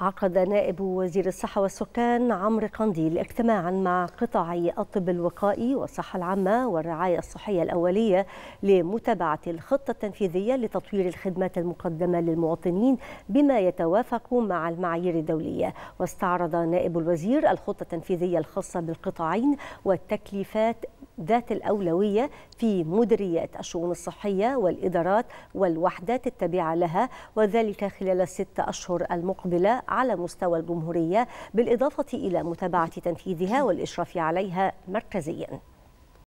عقد نائب وزير الصحة والسكان عمرو قنديل اجتماعا مع قطاعي الطب الوقائي والصحة العامة والرعاية الصحية الأولية لمتابعة الخطة التنفيذية لتطوير الخدمات المقدمة للمواطنين بما يتوافق مع المعايير الدولية واستعرض نائب الوزير الخطة التنفيذية الخاصة بالقطاعين والتكليفات ذات الأولوية في مديريات الشؤون الصحية والإدارات والوحدات التابعة لها وذلك خلال الست أشهر المقبلة على مستوى الجمهورية بالإضافة إلى متابعة تنفيذها والإشراف عليها مركزياً